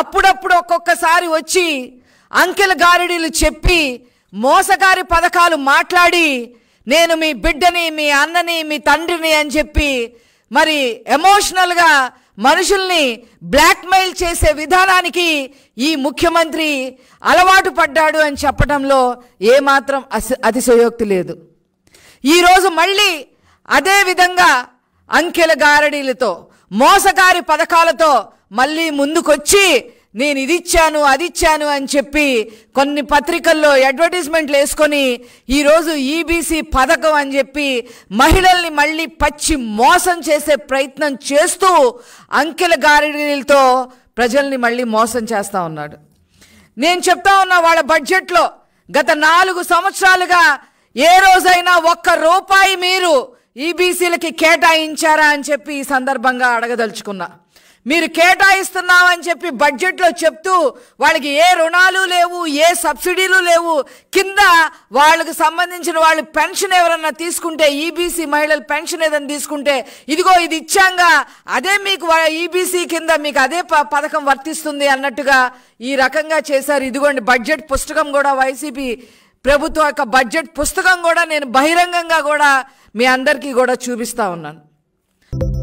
అప్పుడప్పుడు ఒక్కొక్కసారి వచ్చి అంకెల గారిడీలు చెప్పి మోసగారి పథకాలు మాట్లాడి నేను మీ బిడ్డని మీ అన్నని మీ తండ్రిని అని చెప్పి మరి ఎమోషనల్గా మనుషుల్ని బ్లాక్మెయిల్ చేసే విధానానికి ఈ ముఖ్యమంత్రి అలవాటు పడ్డాడు అని చెప్పడంలో ఏమాత్రం అస అతిశయోక్తి లేదు ఈరోజు మళ్ళీ అదే విధంగా అంకెల గారడీలతో మోసగారి పథకాలతో మళ్ళీ ముందుకొచ్చి నేను ఇది ఇచ్చాను అది ఇచ్చాను అని చెప్పి కొన్ని పత్రికల్లో అడ్వర్టైజ్మెంట్లు వేసుకొని ఈరోజు ఈబీసీ e పథకం అని చెప్పి మహిళల్ని మళ్ళీ పచ్చి మోసం చేసే ప్రయత్నం చేస్తూ అంకెల గారిడీలతో ప్రజల్ని మళ్ళీ మోసం చేస్తూ ఉన్నాడు నేను చెప్తా ఉన్నా వాళ్ళ బడ్జెట్లో గత నాలుగు సంవత్సరాలుగా ఏ రోజైనా ఒక్క రూపాయి మీరు ఈబీసీలకి e కేటాయించారా అని చెప్పి ఈ సందర్భంగా అడగదలుచుకున్నా మీరు కేటాయిస్తున్నామని చెప్పి బడ్జెట్లో చెప్తూ వాళ్ళకి ఏ రుణాలు లేవు ఏ సబ్సిడీలు లేవు కింద వాళ్ళకు సంబంధించిన వాళ్ళు పెన్షన్ ఎవరన్నా తీసుకుంటే ఈబీసీ e మహిళల పెన్షన్ ఏదైనా తీసుకుంటే ఇదిగో ఇది ఇచ్చాంగా అదే మీకు ఈబీసీ e కింద మీకు అదే పథకం వర్తిస్తుంది అన్నట్టుగా ఈ రకంగా చేశారు ఇదిగోండి బడ్జెట్ పుస్తకం కూడా వైసీపీ ప్రభుత్వం యొక్క బడ్జెట్ పుస్తకం కూడా నేను బహిరంగంగా కూడా మీ అందరికీ కూడా చూపిస్తా ఉన్నాను